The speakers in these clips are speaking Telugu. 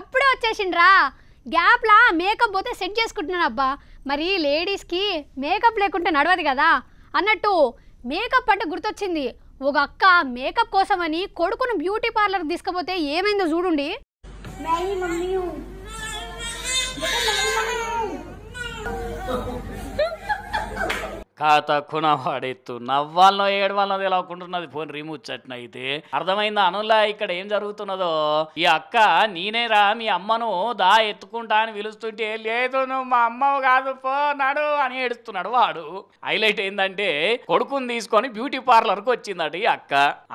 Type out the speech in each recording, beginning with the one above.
అప్పుడే వచ్చేసిండ్రా గ్యాప్లా మేకప్ పోతే సెట్ చేసుకుంటున్నాను అబ్బా మరి లేడీస్కి మేకప్ లేకుంటే నడవదు కదా అన్నట్టు మేకప్ అంటే గుర్తొచ్చింది ఒక అక్క మేకప్ కోసమని కొడుకును బ్యూటీ పార్లర్ తీసుకుపోతే ఏమైందో చూడండి మమ్మీ కాత వాడెత్తు నవ్వాలనో ఏడవాలనో తెలవకుంటున్నది ఫోన్ రిమూవ్ చట్న అయితే అనులా ఇక్కడ ఏం జరుగుతున్నదో ఈ అక్క నేనే రా మీ అమ్మను దా ఎత్తుకుంటా అని పిలుస్తుంటే లేదు నువ్వు మా అమ్మ కాదు పో నడు అని ఏడుస్తున్నాడు వాడు హైలైట్ ఏంటంటే కొడుకుని తీసుకొని బ్యూటీ పార్లర్కి వచ్చిందట ఈ అక్క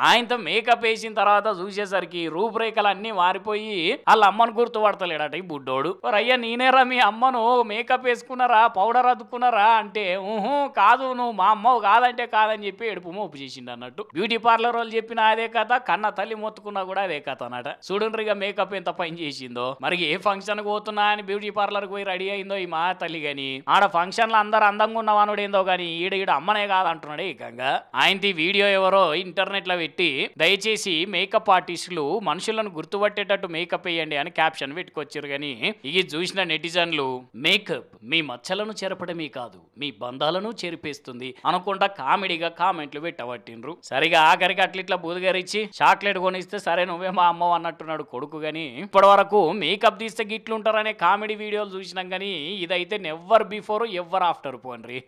ఆయనతో మేకప్ వేసిన తర్వాత చూసేసరికి రూపురేఖలు అన్నీ మారిపోయి వాళ్ళ అమ్మను గుర్తుపడతలేడట ఈ బుడ్డోడు అయ్యా నేనేరా మీ అమ్మను మేకప్ వేసుకున్నారా పౌడర్ అద్దుకున్నారా అంటే ఊహూ కా కాదు నువ్వు మా అమ్మ కాదంటే కాదని చెప్పి ఎడుపు మోపు చేసిండు అన్నట్టు బ్యూటీ పార్లర్ వాళ్ళు చెప్పిన అదే కథ కన్న తల్లి మొత్తుకున్నా కూడా అదే కథ అన్నట చూడండి మేకప్ ఎంత పని చేసిందో మరి ఏ ఫంక్షన్ పోతున్నా అని బ్యూటీ పార్లర్ పోయి రెడీ అయిందో ఈ మా తల్లి గాని ఆడ ఫంక్షన్ లో అందరు అందంగా ఉన్నవానుడు ఏందో గాని ఈడ ఈడ అమ్మనే కాదంటున్నాడు ఏకంగా ఆయన వీడియో ఎవరో ఇంటర్నెట్ లో పెట్టి దయచేసి మేకప్ ఆర్టిస్టులు మనుషులను గుర్తుపట్టేటట్టు మేకప్ వేయండి అని క్యాప్షన్ పెట్టుకొచ్చారు గాని ఇది చూసిన నెటిజన్లు మేకప్ మీ మచ్చలను చెరపడమే కాదు మీ బంధాలను చెరిపి వినిపిస్తుంది అనుకుంటా కామెడీగా కామెంట్లు పెట్టబట్టిండ్రు సరిగా ఆఖరికి అట్లిట్లా బూదిగారిచ్చి చాక్లెట్ కొనిస్తే సరే నువ్వే మా అమ్మ అన్నట్టున్నాడు కొడుకు గాని ఇప్పటి వరకు మేకప్ తీస్తే గిట్లుంటారనే కామెడీ వీడియోలు చూసినాం కానీ ఇదైతే నెవర్ బిఫోర్ ఎవర్ ఆఫ్టర్ పోండ్రి